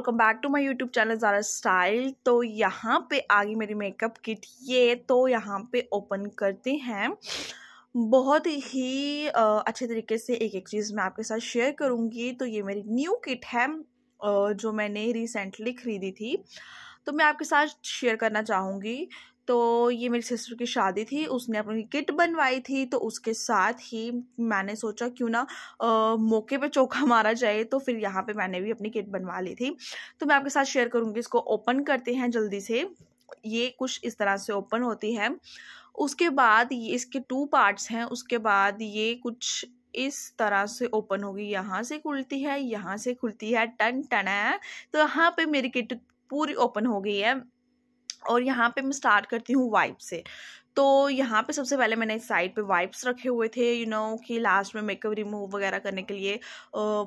welcome back to my YouTube channel Zara style तो यहाँ पे आ गई मेरी मेकअप किट ये तो यहाँ पे ओपन करते हैं बहुत ही अच्छे तरीके से एक एक चीज़ मैं आपके साथ शेयर करूँगी तो ये मेरी न्यू किट है जो मैंने रिसेंटली खरीदी थी तो मैं आपके साथ शेयर करना चाहूँगी तो ये मेरी सिस्टर की शादी थी उसने अपनी किट बनवाई थी तो उसके साथ ही मैंने सोचा क्यों ना आ, मौके पे चौका मारा जाए तो फिर यहाँ पे मैंने भी अपनी किट बनवा ली थी तो मैं आपके साथ शेयर करूँगी इसको ओपन करते हैं जल्दी से ये कुछ इस तरह से ओपन होती है उसके बाद ये इसके टू पार्ट्स हैं उसके बाद ये कुछ इस तरह से ओपन होगी यहाँ से खुलती है यहाँ से खुलती है टन टन है तो यहाँ पे मेरी किट पूरी ओपन हो गई है और यहाँ पे मैं स्टार्ट करती हूँ वाइप से तो यहाँ पे सबसे पहले मैंने साइड पे वाइप्स रखे हुए थे यू you नो know, कि लास्ट में मेकअप रिमूव वगैरह करने के लिए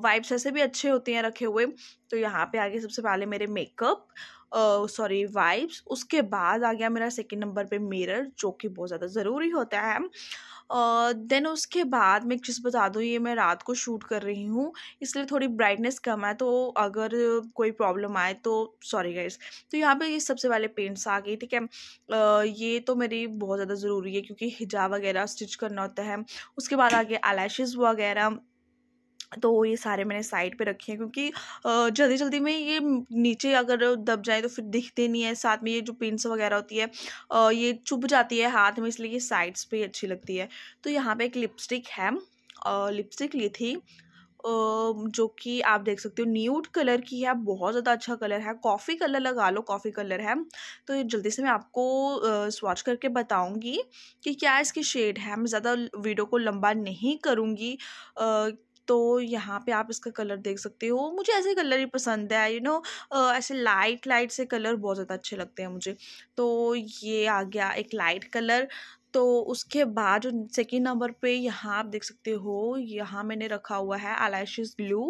वाइप्स ऐसे भी अच्छे होते हैं रखे हुए तो यहाँ पे आगे सबसे पहले मेरे मेकअप सॉरी वाइप्स उसके बाद आ गया मेरा सेकंड नंबर पे मिरर जो कि बहुत ज़्यादा ज़रूरी होता है देन उसके बाद मैं एक चीज़ बता दूँ ये मैं रात को शूट कर रही हूँ इसलिए थोड़ी ब्राइटनेस कम है तो अगर कोई प्रॉब्लम आए तो सॉरी गाइज तो यहाँ पे ये सबसे पहले पेंट्स आ गए ठीक है ये तो मेरी बहुत ज़्यादा ज़रूरी है क्योंकि हिजाब वगैरह स्टिच करना होता है उसके बाद आगे गया आलैशेज़ वगैरह तो ये सारे मैंने साइड पे रखे हैं क्योंकि जल्दी जल्दी में ये नीचे अगर दब जाए तो फिर दिखते नहीं है साथ में ये जो पिंस वगैरह होती है ये चुभ जाती है हाथ में इसलिए ये साइड्स पे अच्छी लगती है तो यहाँ पे एक लिपस्टिक है लिपस्टिक ली थी जो कि आप देख सकते हो न्यूड कलर की है बहुत ज़्यादा अच्छा कलर है कॉफ़ी कलर लगा लो कॉफ़ी कलर है तो जल्दी से मैं आपको स्वाच करके बताऊँगी कि क्या इसकी शेड है मैं ज़्यादा वीडियो को लंबा नहीं करूँगी तो यहाँ पे आप इसका कलर देख सकते हो मुझे ऐसे कलर ही पसंद है यू you नो know, ऐसे लाइट लाइट से कलर बहुत ज़्यादा अच्छे लगते हैं मुझे तो ये आ गया एक लाइट कलर तो उसके बाद जो सेकेंड नंबर पे यहाँ आप देख सकते हो यहाँ मैंने रखा हुआ है आलाइशिस ग्लू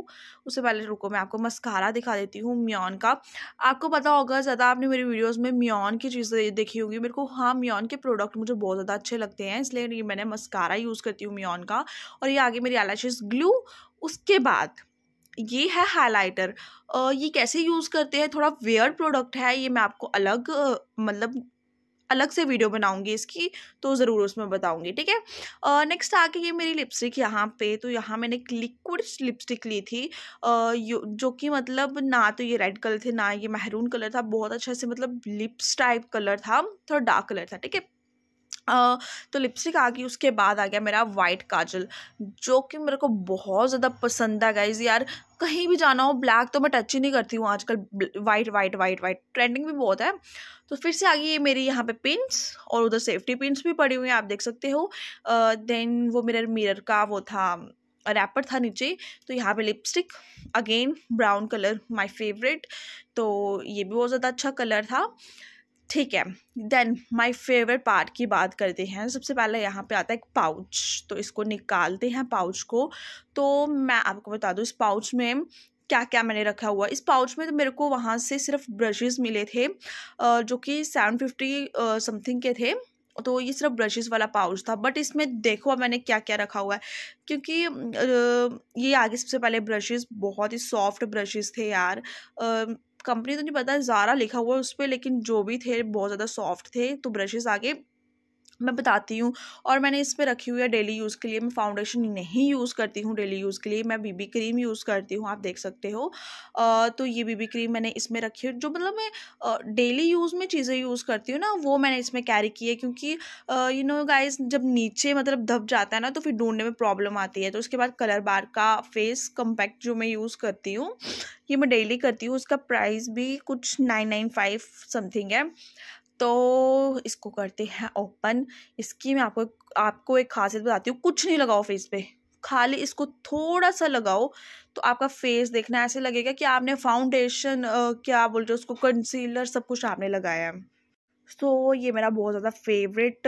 उससे पहले रुको मैं आपको मस्कारा दिखा देती हूँ म्योन का आपको पता होगा ज़्यादा आपने मेरी वीडियोज़ में म्योन की चीज़ें देखी होंगी मेरे को हाँ म्योन के प्रोडक्ट मुझे बहुत ज़्यादा अच्छे लगते हैं इसलिए मैंने मस्कारा यूज़ करती हूँ म्योन का और ये आगे मेरी आलाइशिस ग्लू उसके बाद ये है हाइलाइटर ये कैसे यूज़ करते हैं थोड़ा वेयर प्रोडक्ट है ये मैं आपको अलग मतलब अलग से वीडियो बनाऊंगी इसकी तो ज़रूर उसमें बताऊंगी ठीक है नेक्स्ट आके ये मेरी लिपस्टिक यहाँ पे तो यहाँ मैंने एक लिक्विड लिपस्टिक ली थी जो कि मतलब ना तो ये रेड कलर थे ना ये महरून कलर था बहुत अच्छा से मतलब लिप्स टाइप कलर था थोड़ा डार्क कलर था ठीक है तो लिपस्टिक आ गई उसके बाद आ गया मेरा वाइट काजल जो कि मेरे को बहुत ज़्यादा पसंद है गाइज यार कहीं भी जाना हो ब्लैक तो मैं टच ही नहीं करती हूँ आजकल white white white white trending भी बहुत है तो फिर से आ गई ये मेरी यहाँ पे पिंस और उधर सेफ्टी पिंस भी पड़ी हुई हैं आप देख सकते हो देन वो मेरे मिरर का वो था रैपर था नीचे तो यहाँ पे lipstick again brown colour my favourite तो ये भी बहुत ज़्यादा अच्छा कलर था ठीक है देन माय फेवरेट पार्ट की बात करते हैं सबसे पहले यहाँ पे आता है एक पाउच तो इसको निकालते हैं पाउच को तो मैं आपको बता दूँ इस पाउच में क्या क्या मैंने रखा हुआ इस पाउच में तो मेरे को वहाँ से सिर्फ ब्रशेज़ मिले थे जो कि सेवन फिफ्टी समथिंग के थे तो ये सिर्फ ब्रशेज़ वाला पाउच था बट इसमें देखो अब मैंने क्या क्या रखा हुआ है क्योंकि ये आगे सबसे पहले ब्रशेज़ बहुत ही सॉफ्ट ब्रशेज़ थे यार कंपनी तो नहीं पता ज़ारा लिखा हुआ है उस पर लेकिन जो भी थे बहुत ज़्यादा सॉफ्ट थे तो ब्रशेज़ आगे मैं बताती हूँ और मैंने इस पर रखी हुई है डेली यूज़ के लिए मैं फाउंडेशन नहीं यूज़ करती हूँ डेली यूज़ के लिए मैं बीबी क्रीम यूज़ करती हूँ आप देख सकते हो आ, तो ये बीबी क्रीम मैंने इसमें रखी है जो मतलब मैं डेली यूज़ में चीज़ें यूज़ करती हूँ ना वो मैंने इसमें कैरी की है क्योंकि यू नो गाइज जब नीचे मतलब दब जाता है ना तो फिर ढूंढने में प्रॉब्लम आती है तो उसके बाद कलर बार का फेस कम्पैक्ट जो मैं यूज़ करती हूँ ये मैं डेली करती हूँ उसका प्राइस भी कुछ नाइन नाइन फाइव समथिंग है तो इसको करते हैं ओपन इसकी मैं आपको आपको एक खासियत बताती हूँ कुछ नहीं लगाओ फेस पे खाली इसको थोड़ा सा लगाओ तो आपका फेस देखना ऐसे लगेगा कि आपने फाउंडेशन क्या बोलते हो उसको कंसीलर सब कुछ आपने लगाया है सो so, ये मेरा बहुत ज़्यादा फेवरेट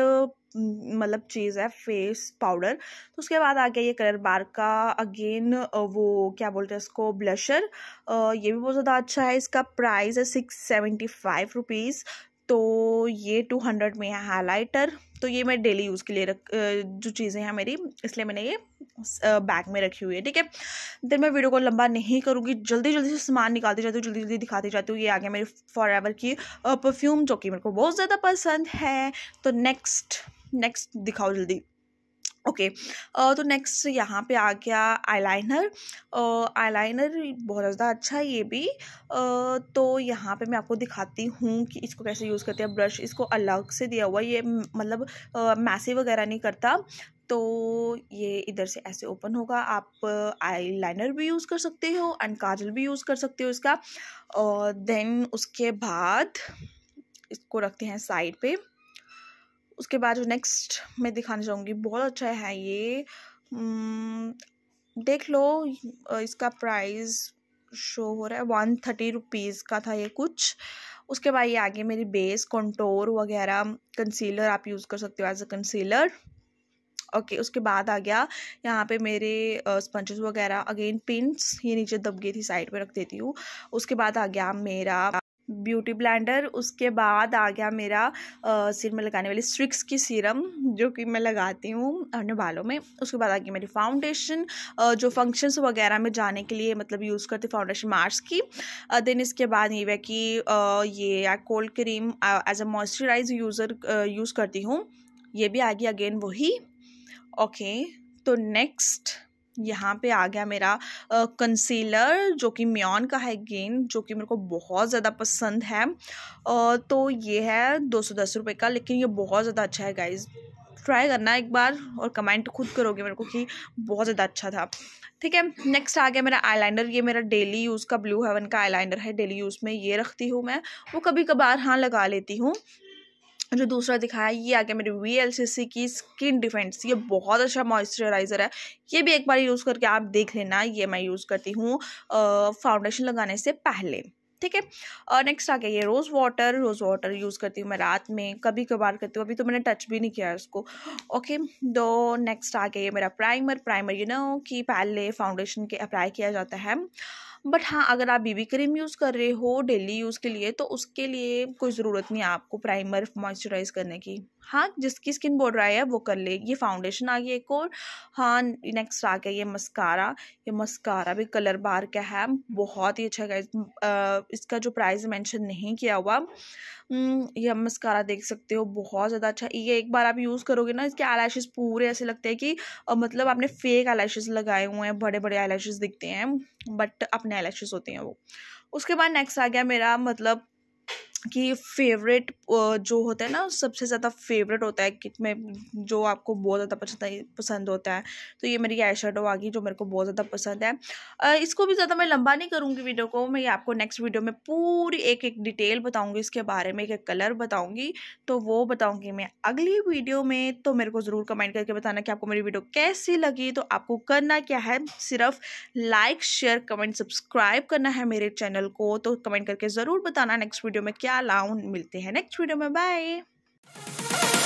मतलब चीज़ है फेस पाउडर तो उसके बाद आ गया ये कलर बार का अगेन वो क्या बोलते हैं इसको ब्लशर ये भी बहुत ज़्यादा अच्छा है इसका प्राइस है सिक्स सेवेंटी फाइव रुपीज़ तो ये टू हंड्रेड में है हाईलाइटर तो ये मैं डेली यूज़ के लिए रख जो चीज़ें हैं मेरी इसलिए मैंने ये बैग में रखी हुई है ठीक है देन मैं वीडियो को लंबा नहीं करूँगी जल्दी जल्दी से सामान निकालती जाती हूँ जल्दी जल्दी दिखाती जाती हूँ ये आ गया मेरी फॉर एवर की परफ्यूम जो कि मेरे को बहुत ज़्यादा पसंद है तो नेक्स्ट नेक्स्ट दिखाओ जल्दी ओके okay, uh, तो नेक्स्ट यहाँ पे आ गया आईलाइनर आईलाइनर बहुत ज़्यादा अच्छा है ये भी uh, तो यहाँ पे मैं आपको दिखाती हूँ कि इसको कैसे यूज़ करते हैं ब्रश इसको अलग से दिया हुआ ये मतलब मैसे वगैरह नहीं करता तो ये इधर से ऐसे ओपन होगा आप आई लाइनर भी यूज़ कर सकते हो एंड काजल भी यूज़ कर सकते हो इसका देन उसके बाद इसको रखते हैं साइड पर उसके बाद जो नेक्स्ट मैं दिखाना चाहूँगी बहुत अच्छा है ये हम्म, देख लो इसका प्राइस शो हो रहा है वन थर्टी रुपीज़ का था ये कुछ उसके बाद ये आगे मेरी बेस कंटोर वगैरह कंसीलर आप यूज़ कर सकते हो as a concealer okay okay, उसके बाद आ गया यहाँ पे मेरे स्पंजेस वगैरह अगेन पिंस ये नीचे दब गई थी साइड पे रख देती हूँ उसके बाद आ गया मेरा ब्यूटी ब्लेंडर उसके बाद आ गया मेरा आ, सिर में लगाने वाली स्ट्रिक्स की सीरम जो कि मैं लगाती हूँ अपने बालों में उसके बाद आ गई मेरी फाउंडेशन जो फंक्शंस वगैरह में जाने के लिए मतलब यूज़ करती फाउंडेशन मार्स की देन इसके बाद ये है कि ये cold cream as a moisturise user use करती हूँ ये भी आ गई अगेन वही ओके तो नेक्स्ट यहाँ पे आ गया मेरा कंसीलर जो कि म्योन का है गेन जो कि मेरे को बहुत ज़्यादा पसंद है आ, तो ये है दो सौ दस रुपये का लेकिन ये बहुत ज़्यादा अच्छा है गाइज़ ट्राई करना एक बार और कमेंट खुद करोगे मेरे को कि बहुत ज़्यादा अच्छा था ठीक है नेक्स्ट आ गया मेरा आईलाइनर ये मेरा डेली यूज़ का ब्लू हेवन का आईलाइनर है डेली यूज़ में ये रखती हूँ मैं वो कभी कभार हाँ लगा लेती हूँ जो दूसरा दिखाया ये आ गया मेरे वी एल सी सी की स्किन डिफेंस ये बहुत अच्छा मॉइस्चराइज़र है ये भी एक बार यूज़ करके आप देख लेना ये मैं यूज़ करती हूँ फाउंडेशन लगाने से पहले ठीक है और नेक्स्ट आ गया ये rose water rose water use करती हूँ मैं रात में कभी कभार करती हूँ अभी तो मैंने टच भी नहीं किया इसको ओके दो नेक्स्ट आ गया ये मेरा प्राइमर प्राइमर यू नो कि पहले फाउंडेशन के अप्लाई किया जाता है बट हाँ अगर आप बीबी क्रीम यूज़ कर रहे हो डेली यूज़ के लिए तो उसके लिए कोई ज़रूरत नहीं है आपको प्राइमर मॉइस्चराइज करने की हाँ जिसकी स्किन बॉर्डर आया है वो कर ले ये फाउंडेशन आ गया एक और हाँ नेक्स्ट आ गया ये मस्कारा ये मस्कारा भी कलर बार का है बहुत ही अच्छा गया इसका जो प्राइस मेंशन नहीं किया हुआ हम्म, ये मस्कारा देख सकते हो बहुत ज़्यादा अच्छा ये एक बार आप यूज़ करोगे ना इसके आई पूरे ऐसे लगते हैं कि मतलब आपने फेक आई लगाए हुए हैं बड़े बड़े आई दिखते हैं बट अपने आई होते हैं वो उसके बाद नेक्स्ट आ गया मेरा मतलब कि फेवरेट जो होता है ना सबसे ज़्यादा फेवरेट होता है किट में जो आपको बहुत ज़्यादा पसंद पसंद होता है तो ये मेरी आई शेडो आ गई जो मेरे को बहुत ज़्यादा पसंद है इसको भी ज़्यादा मैं लंबा नहीं करूँगी वीडियो को मैं आपको नेक्स्ट वीडियो में पूरी एक एक डिटेल बताऊँगी इसके बारे में एक एक कलर बताऊँगी तो वो बताऊँगी मैं अगली वीडियो में तो मेरे को ज़रूर कमेंट करके बताना कि आपको मेरी वीडियो कैसी लगी तो आपको करना क्या है सिर्फ लाइक शेयर कमेंट सब्सक्राइब करना है मेरे चैनल को तो कमेंट करके ज़रूर बताना नेक्स्ट वीडियो में क्या क्या लाउन मिलते हैं नेक्स्ट वीडियो में बाय